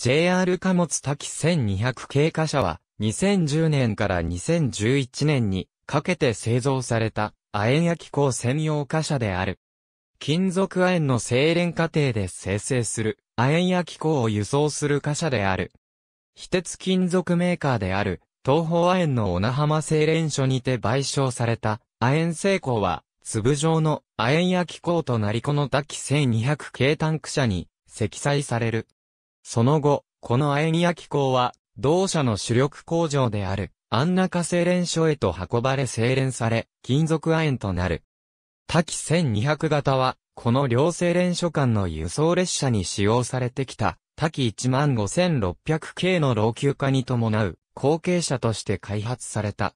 JR 貨物多機1200系貨車は、2010年から2011年にかけて製造された亜鉛焼鋼専用貨車である。金属亜鉛の精錬過程で生成する亜鉛焼鋼を輸送する貨車である。非鉄金属メーカーである東方亜鉛の小名浜精錬所にて賠償された亜鉛製鋼は粒状の亜鉛焼鋼となりこの多機1200系タンク車に積載される。その後、このアエニア機構は、同社の主力工場である、アンナカ精錬所へと運ばれ精錬され、金属亜鉛となる。多機1200型は、この両精錬所間の輸送列車に使用されてきた、多機15600系の老朽化に伴う、後継者として開発された。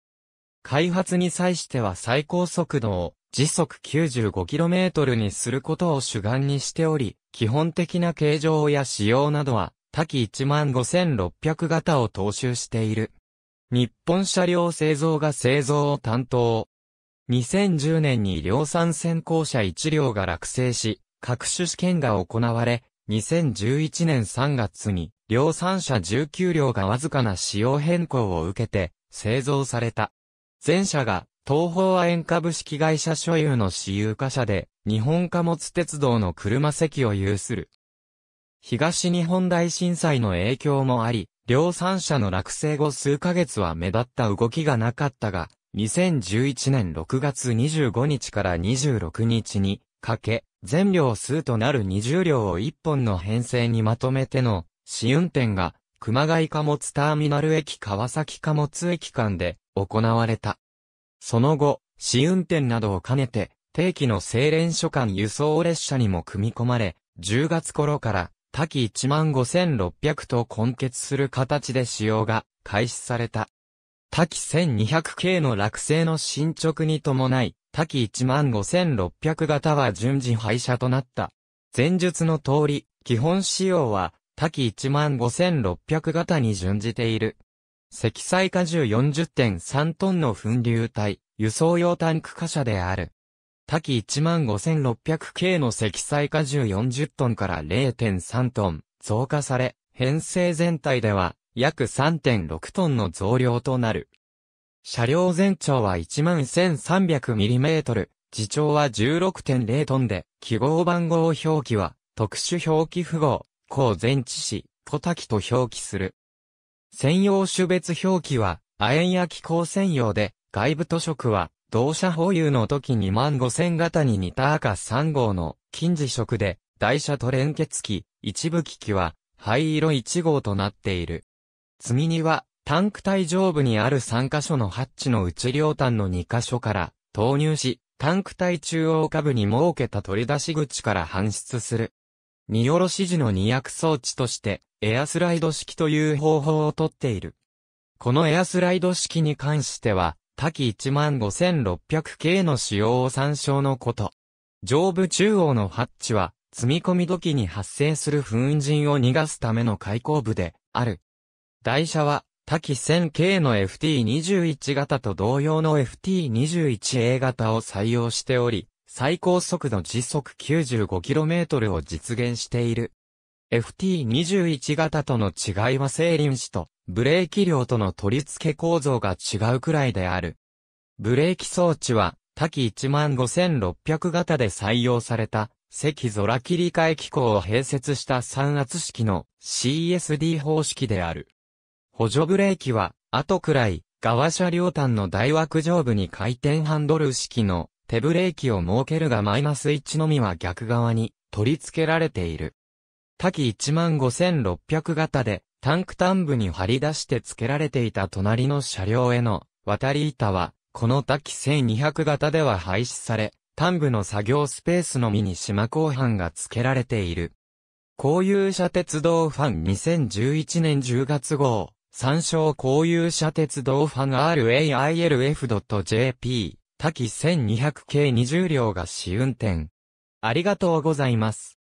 開発に際しては最高速度を時速 95km にすることを主眼にしており、基本的な形状や仕様などは、多機15600型を踏襲している。日本車両製造が製造を担当。2010年に量産先行車1両が落成し、各種試験が行われ、2011年3月に量産車19両がわずかな仕様変更を受けて製造された。前者が東方亜鉛株式会社所有の私有化社で、日本貨物鉄道の車席を有する。東日本大震災の影響もあり、量産車の落成後数ヶ月は目立った動きがなかったが、2011年6月25日から26日に、かけ、全量数となる20両を1本の編成にまとめての、試運転が、熊谷貨物ターミナル駅川崎貨物駅間で行われた。その後、試運転などを兼ねて、定期の精錬所間輸送列車にも組み込まれ、10月頃から、多期15600と根結する形で使用が開始された。多岐1200系の落成の進捗に伴い、多期15600型は順次廃車となった。前述の通り、基本仕様は、多期15600型に準じている。積載荷重40.3トンの噴流体、輸送用タンク貨車である。多機15600系の積載荷重40トンから0.3トン増加され、編成全体では約3.6トンの増量となる。車両全長は 11,300mm、自長は16.0トンで、記号番号表記は特殊表記符号、高前置詞、小滝と表記する。専用種別表記は、亜鉛や気候専用で、外部図色は、同社保有の時に万五千型に似た赤3号の金字色で、台車と連結機、一部機器は、灰色1号となっている。積み荷は、タンク体上部にある3箇所のハッチの内両端の2箇所から投入し、タンク体中央下部に設けた取り出し口から搬出する。荷下ろし時の二役装置として、エアスライド式という方法をとっている。このエアスライド式に関しては、多岐 15600K 系の使用を参照のこと。上部中央のハッチは、積み込み時に発生する粉塵を逃がすための開口部で、ある。台車は、多岐 1000K の FT21 型と同様の FT21A 型を採用しており、最高速度時速 95km を実現している。FT21 型との違いは整輪子とブレーキ量との取り付け構造が違うくらいである。ブレーキ装置は多機15600型で採用された赤空切り替え機構を併設した3圧式の CSD 方式である。補助ブレーキは後くらい側車両端の大枠上部に回転ハンドル式の手ブレーキを設けるがマイナス1のみは逆側に取り付けられている。多機15600型でタンクタン部に張り出して付けられていた隣の車両への渡り板は、この多機1200型では廃止され、端部の作業スペースのみに島後半が付けられている。公有車鉄道ファン2011年10月号、参照公有車鉄道ファン railf.jp 多岐1200系20両が試運転。ありがとうございます。